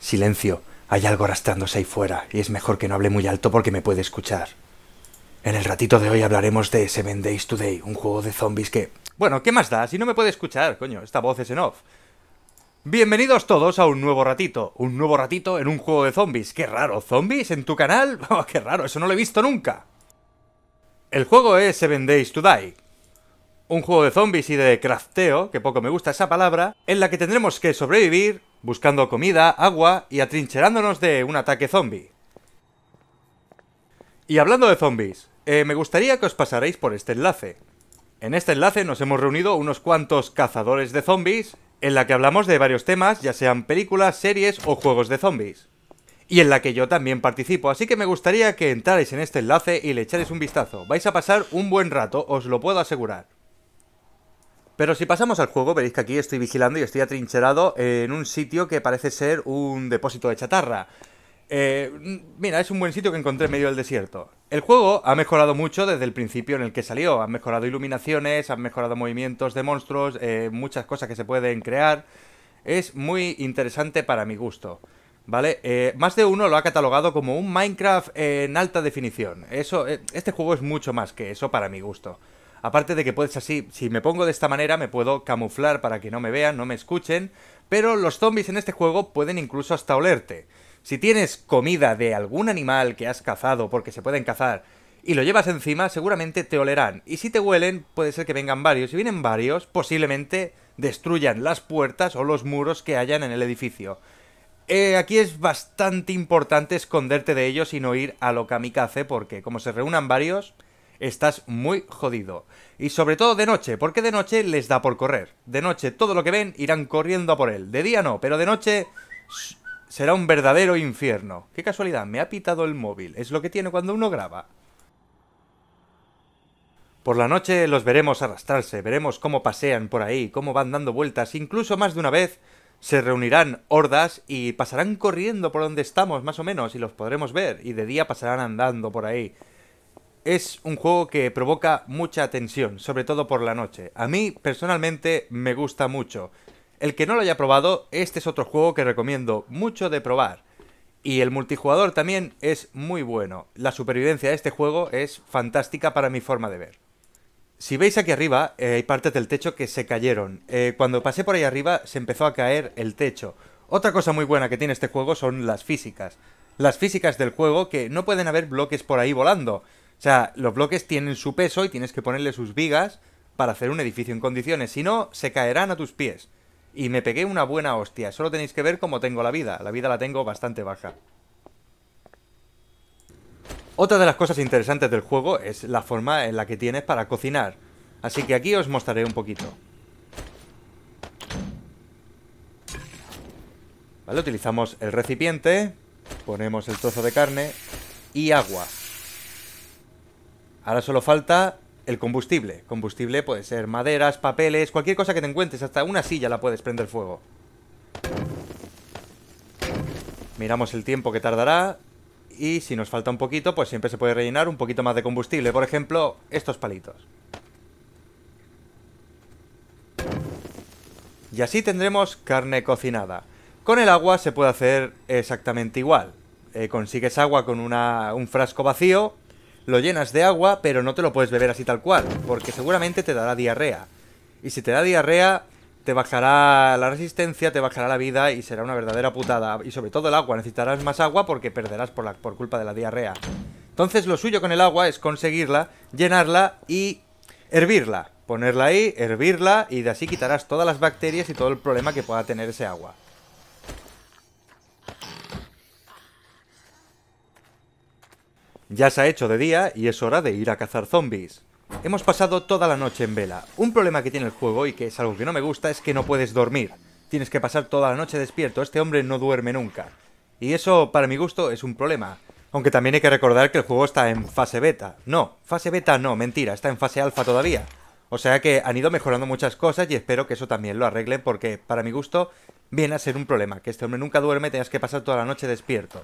silencio. Hay algo arrastrándose ahí fuera, y es mejor que no hable muy alto porque me puede escuchar. En el ratito de hoy hablaremos de Seven Days Today, un juego de zombies que... Bueno, ¿qué más da? Si no me puede escuchar, coño, esta voz es en off. Bienvenidos todos a un nuevo ratito, un nuevo ratito en un juego de zombies. ¡Qué raro! ¿Zombies en tu canal? Oh, ¡Qué raro! Eso no lo he visto nunca. El juego es Seven Days to Die. Un juego de zombies y de crafteo, que poco me gusta esa palabra, en la que tendremos que sobrevivir buscando comida, agua y atrincherándonos de un ataque zombie. Y hablando de zombies, eh, me gustaría que os pasaréis por este enlace. En este enlace nos hemos reunido unos cuantos cazadores de zombies en la que hablamos de varios temas, ya sean películas, series o juegos de zombies, y en la que yo también participo, así que me gustaría que entrarais en este enlace y le echarais un vistazo, vais a pasar un buen rato, os lo puedo asegurar. Pero si pasamos al juego, veréis que aquí estoy vigilando y estoy atrincherado en un sitio que parece ser un depósito de chatarra. Eh, mira, es un buen sitio que encontré en medio del desierto. El juego ha mejorado mucho desde el principio en el que salió. Han mejorado iluminaciones, han mejorado movimientos de monstruos, eh, muchas cosas que se pueden crear. Es muy interesante para mi gusto. ¿Vale? Eh, más de uno lo ha catalogado como un Minecraft en alta definición. Eso, este juego es mucho más que eso para mi gusto. Aparte de que puedes así, si me pongo de esta manera, me puedo camuflar para que no me vean, no me escuchen. Pero los zombies en este juego pueden incluso hasta olerte. Si tienes comida de algún animal que has cazado porque se pueden cazar y lo llevas encima, seguramente te olerán. Y si te huelen, puede ser que vengan varios. Si vienen varios, posiblemente destruyan las puertas o los muros que hayan en el edificio. Eh, aquí es bastante importante esconderte de ellos y no ir a lo kamikaze porque como se reúnan varios, estás muy jodido. Y sobre todo de noche, porque de noche les da por correr. De noche todo lo que ven irán corriendo a por él. De día no, pero de noche será un verdadero infierno. Qué casualidad, me ha pitado el móvil. Es lo que tiene cuando uno graba. Por la noche los veremos arrastrarse, veremos cómo pasean por ahí, cómo van dando vueltas, incluso más de una vez se reunirán hordas y pasarán corriendo por donde estamos, más o menos, y los podremos ver, y de día pasarán andando por ahí. Es un juego que provoca mucha tensión, sobre todo por la noche. A mí, personalmente, me gusta mucho. El que no lo haya probado, este es otro juego que recomiendo mucho de probar. Y el multijugador también es muy bueno. La supervivencia de este juego es fantástica para mi forma de ver. Si veis aquí arriba, eh, hay partes del techo que se cayeron. Eh, cuando pasé por ahí arriba se empezó a caer el techo. Otra cosa muy buena que tiene este juego son las físicas. Las físicas del juego que no pueden haber bloques por ahí volando. O sea, los bloques tienen su peso y tienes que ponerle sus vigas para hacer un edificio en condiciones. Si no, se caerán a tus pies y me pegué una buena hostia. Solo tenéis que ver cómo tengo la vida. La vida la tengo bastante baja. Otra de las cosas interesantes del juego es la forma en la que tienes para cocinar. Así que aquí os mostraré un poquito. Vale, utilizamos el recipiente, ponemos el trozo de carne y agua. Ahora solo falta el combustible. Combustible puede ser maderas, papeles, cualquier cosa que te encuentres. Hasta una silla la puedes prender fuego. Miramos el tiempo que tardará. Y si nos falta un poquito, pues siempre se puede rellenar un poquito más de combustible. Por ejemplo, estos palitos. Y así tendremos carne cocinada. Con el agua se puede hacer exactamente igual. Eh, consigues agua con un frasco vacío lo llenas de agua, pero no te lo puedes beber así tal cual, porque seguramente te dará diarrea. Y si te da diarrea, te bajará la resistencia, te bajará la vida y será una verdadera putada. Y sobre todo el agua, necesitarás más agua porque perderás por, culpa de la diarrea. Entonces lo suyo con el agua es conseguirla, llenarla y hervirla. Ponerla ahí, hervirla y de así quitarás todas las bacterias y todo el problema que pueda tener ese agua. Ya se ha hecho de día y es hora de ir a cazar zombies. Hemos pasado toda la noche en vela. Un problema que tiene el juego y que es algo que no me gusta es que no puedes dormir. Tienes que pasar toda la noche despierto, este hombre no duerme nunca. Y eso, para mi gusto, es un problema. Aunque también hay que recordar que el juego está en fase beta. No, fase beta no, mentira, está en fase alfa todavía. O sea que han ido mejorando muchas cosas y espero que eso también lo arreglen porque, para mi gusto, viene a ser un problema, que este hombre nunca duerme, tengas que pasar toda la noche despierto.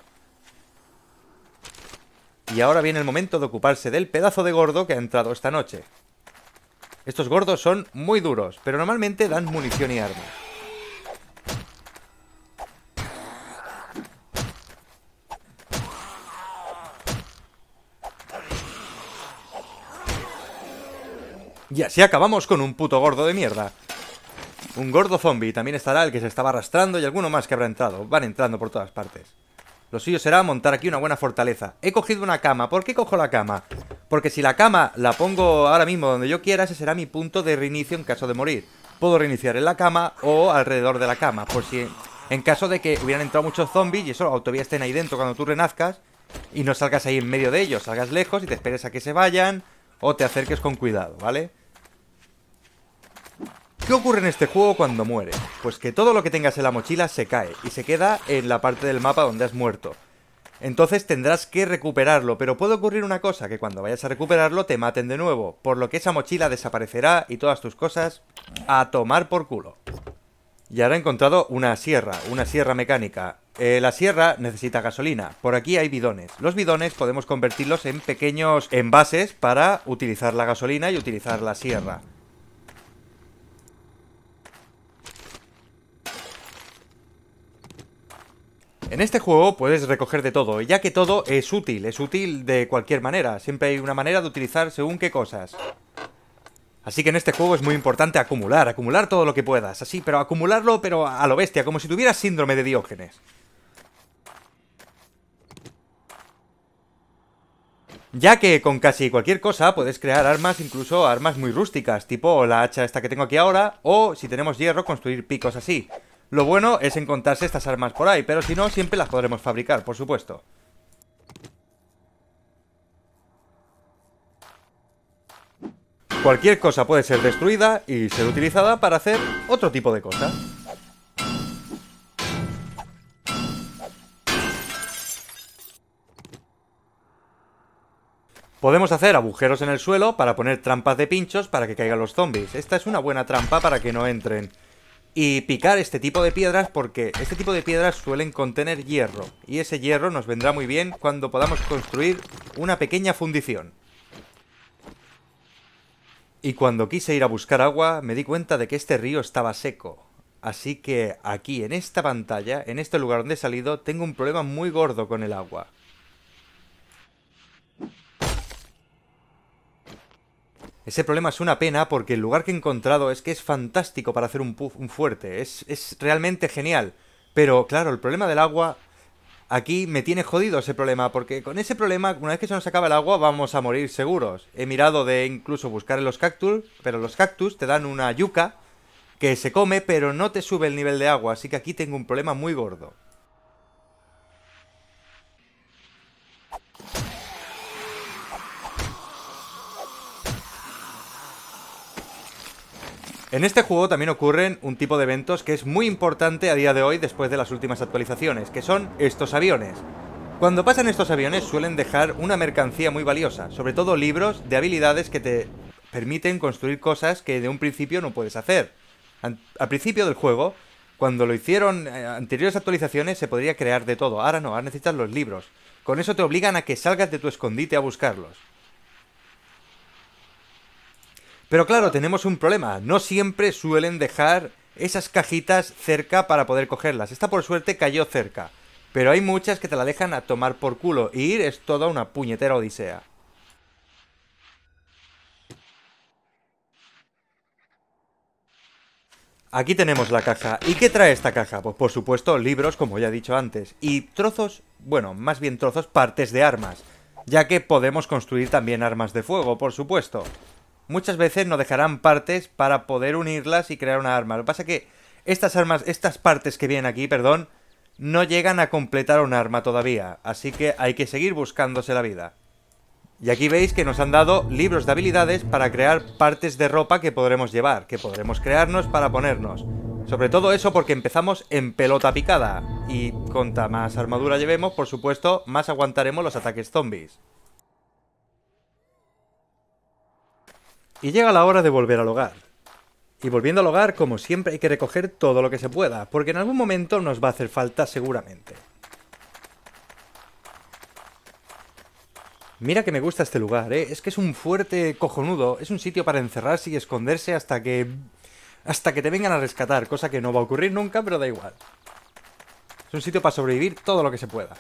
Y ahora viene el momento de ocuparse del pedazo de gordo que ha entrado esta noche. Estos gordos son muy duros, pero normalmente dan munición y armas. Y así acabamos con un puto gordo de mierda. Un gordo zombie, también estará el que se estaba arrastrando y alguno más que habrá entrado. Van entrando por todas partes. Lo suyo será montar aquí una buena fortaleza. He cogido una cama. ¿Por qué cojo la cama? Porque si la cama la pongo ahora mismo donde yo quiera, ese será mi punto de reinicio en caso de morir. Puedo reiniciar en la cama o alrededor de la cama, por si... En caso de que hubieran entrado muchos zombies y eso, autovía estén ahí dentro cuando tú renazcas y no salgas ahí en medio de ellos, salgas lejos y te esperes a que se vayan o te acerques con cuidado, ¿vale? vale ¿Qué ocurre en este juego cuando mueres? Pues que todo lo que tengas en la mochila se cae y se queda en la parte del mapa donde has muerto. Entonces tendrás que recuperarlo, pero puede ocurrir una cosa, que cuando vayas a recuperarlo te maten de nuevo, por lo que esa mochila desaparecerá y todas tus cosas a tomar por culo. Y ahora he encontrado una sierra, una sierra mecánica. Eh, la sierra necesita gasolina. Por aquí hay bidones. Los bidones podemos convertirlos en pequeños envases para utilizar la gasolina y utilizar la sierra. En este juego puedes recoger de todo, ya que todo es útil, es útil de cualquier manera, siempre hay una manera de utilizar según qué cosas. Así que en este juego es muy importante acumular, acumular todo lo que puedas, así, pero acumularlo pero a lo bestia, como si tuvieras síndrome de Diógenes. Ya que con casi cualquier cosa puedes crear armas, incluso armas muy rústicas, tipo la hacha esta que tengo aquí ahora, o si tenemos hierro, construir picos así. Lo bueno es encontrarse estas armas por ahí, pero si no, siempre las podremos fabricar, por supuesto. Cualquier cosa puede ser destruida y ser utilizada para hacer otro tipo de cosas. Podemos hacer agujeros en el suelo para poner trampas de pinchos para que caigan los zombies. Esta es una buena trampa para que no entren y picar este tipo de piedras porque este tipo de piedras suelen contener hierro y ese hierro nos vendrá muy bien cuando podamos construir una pequeña fundición. Y cuando quise ir a buscar agua me di cuenta de que este río estaba seco. Así que aquí en esta pantalla, en este lugar donde he salido, tengo un problema muy gordo con el agua. Ese problema es una pena porque el lugar que he encontrado es que es fantástico para hacer un, puff, un fuerte. Es, es, realmente genial. Pero claro, el problema del agua... Aquí me tiene jodido ese problema, porque con ese problema, una vez que se nos acaba el agua, vamos a morir seguros. He mirado de incluso buscar en los cactus, pero los cactus te dan una yuca que se come, pero no te sube el nivel de agua, así que aquí tengo un problema muy gordo. En este juego también ocurren un tipo de eventos que es muy importante a día de hoy después de las últimas actualizaciones, que son estos aviones. Cuando pasan estos aviones suelen dejar una mercancía muy valiosa, sobre todo libros de habilidades que te permiten construir cosas que de un principio no puedes hacer. Al principio del juego, cuando lo hicieron eh, anteriores actualizaciones, se podría crear de todo. Ahora no, ahora necesitas los libros. Con eso te obligan a que salgas de tu escondite a buscarlos. Pero claro, tenemos un problema. No siempre suelen dejar esas cajitas cerca para poder cogerlas. Esta por suerte cayó cerca. Pero hay muchas que te la dejan a tomar por culo. Y ir es toda una puñetera odisea. Aquí tenemos la caja. ¿Y qué trae esta caja? Pues por supuesto libros, como ya he dicho antes, y trozos, bueno, más bien trozos, partes de armas, ya que podemos construir también armas de fuego, por supuesto muchas veces nos dejarán partes para poder unirlas y crear una arma. Lo que pasa es que estas armas, estas partes que vienen aquí, perdón, no llegan a completar un arma todavía, así que hay que seguir buscándose la vida. Y aquí veis que nos han dado libros de habilidades para crear partes de ropa que podremos llevar, que podremos crearnos para ponernos. Sobre todo eso porque empezamos en pelota picada, y cuanta más armadura llevemos, por supuesto, más aguantaremos los ataques zombies. Y llega la hora de volver al hogar. Y volviendo al hogar, como siempre, hay que recoger todo lo que se pueda, porque en algún momento nos va a hacer falta seguramente. Mira que me gusta este lugar, ¿eh? Es que es un fuerte cojonudo, es un sitio para encerrarse y esconderse hasta que... hasta que te vengan a rescatar, cosa que no va a ocurrir nunca, pero da igual. Es un sitio para sobrevivir todo lo que se pueda.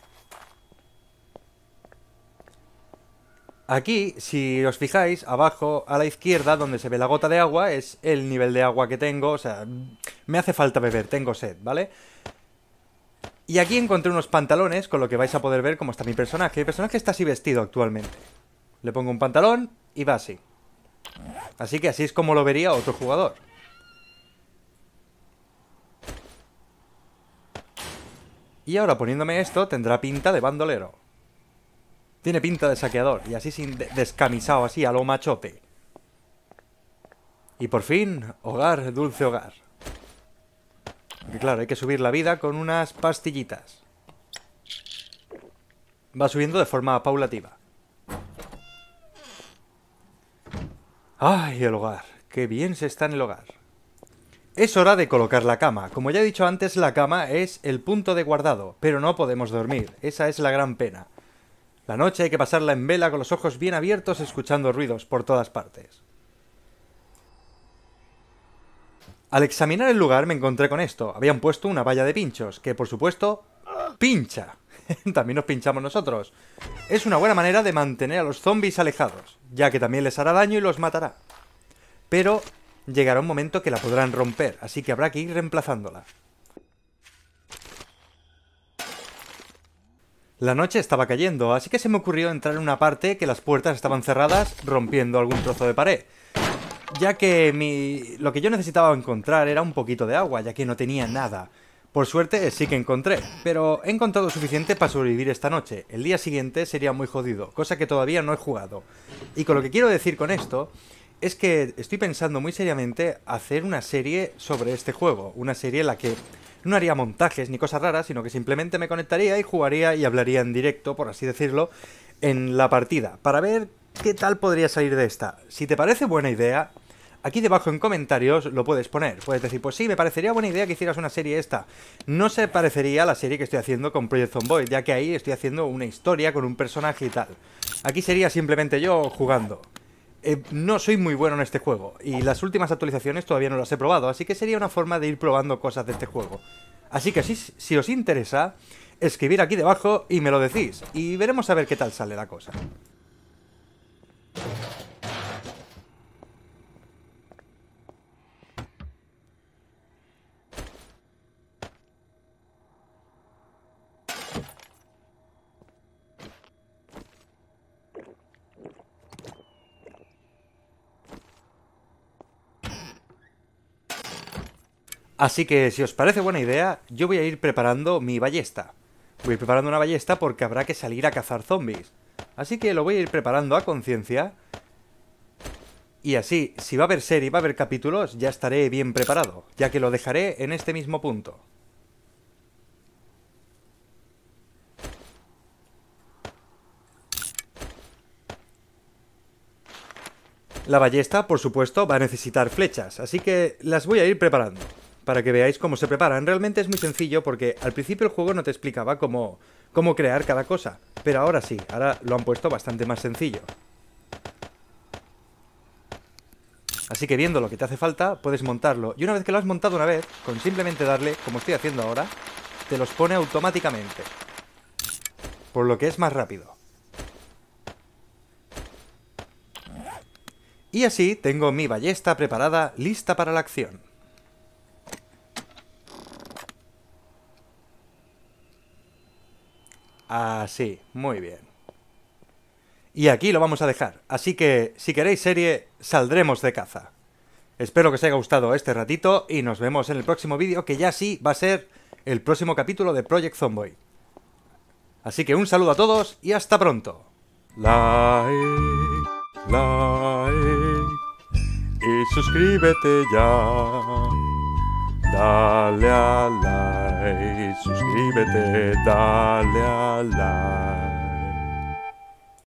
Aquí, si os fijáis, abajo a la izquierda, donde se ve la gota de agua, es el nivel de agua que tengo, o sea, me hace falta beber, tengo sed, ¿vale? Y aquí encontré unos pantalones, con lo que vais a poder ver cómo está mi personaje. Mi personaje está así vestido actualmente. Le pongo un pantalón y va así. Así que así es como lo vería otro jugador. Y ahora poniéndome esto, tendrá pinta de bandolero. Tiene pinta de saqueador. Y así sin descamisado, así a lo machote. Y por fin, hogar, dulce hogar. Que claro, hay que subir la vida con unas pastillitas. Va subiendo de forma paulativa. ¡Ay, el hogar! ¡Qué bien se está en el hogar! Es hora de colocar la cama. Como ya he dicho antes, la cama es el punto de guardado, pero no podemos dormir. Esa es la gran pena. La noche hay que pasarla en vela con los ojos bien abiertos escuchando ruidos por todas partes. Al examinar el lugar me encontré con esto. Habían puesto una valla de pinchos, que por supuesto pincha. también nos pinchamos nosotros. Es una buena manera de mantener a los zombies alejados, ya que también les hará daño y los matará. Pero llegará un momento que la podrán romper, así que habrá que ir reemplazándola. La noche estaba cayendo, así que se me ocurrió entrar en una parte que las puertas estaban cerradas, rompiendo algún trozo de pared. Ya que mi... lo que yo necesitaba encontrar era un poquito de agua, ya que no tenía nada. Por suerte sí que encontré, pero he encontrado suficiente para sobrevivir esta noche. El día siguiente sería muy jodido, cosa que todavía no he jugado. Y con lo que quiero decir con esto es que estoy pensando muy seriamente hacer una serie sobre este juego, una serie en la que no haría montajes ni cosas raras, sino que simplemente me conectaría y jugaría y hablaría en directo, por así decirlo, en la partida, para ver qué tal podría salir de esta. Si te parece buena idea, aquí debajo en comentarios lo puedes poner. Puedes decir, pues sí, me parecería buena idea que hicieras una serie esta. No se parecería a la serie que estoy haciendo con Project Zomboid, ya que ahí estoy haciendo una historia con un personaje y tal. Aquí sería simplemente yo jugando. Eh, no soy muy bueno en este juego y las últimas actualizaciones todavía no las he probado, así que sería una forma de ir probando cosas de este juego. Así que si, si os interesa, escribir aquí debajo y me lo decís y veremos a ver qué tal sale la cosa. Así que si os parece buena idea, yo voy a ir preparando mi ballesta. Voy a ir preparando una ballesta porque habrá que salir a cazar zombies. Así que lo voy a ir preparando a conciencia. Y así, si va a haber serie y va a haber capítulos, ya estaré bien preparado, ya que lo dejaré en este mismo punto. La ballesta, por supuesto, va a necesitar flechas, así que las voy a ir preparando para que veáis cómo se preparan. Realmente es muy sencillo porque al principio el juego no te explicaba cómo, cómo crear cada cosa, pero ahora sí, ahora lo han puesto bastante más sencillo. Así que viendo lo que te hace falta, puedes montarlo. Y una vez que lo has montado una vez, con simplemente darle, como estoy haciendo ahora, te los pone automáticamente. Por lo que es más rápido. Y así tengo mi ballesta preparada, lista para la acción. Así, ah, muy bien. Y aquí lo vamos a dejar. Así que, si queréis serie, saldremos de caza. Espero que os haya gustado este ratito y nos vemos en el próximo vídeo, que ya sí va a ser el próximo capítulo de Project Zomboid. Así que un saludo a todos y hasta pronto. Like, like y suscríbete ya. Dale a like, suscríbete, dale a like.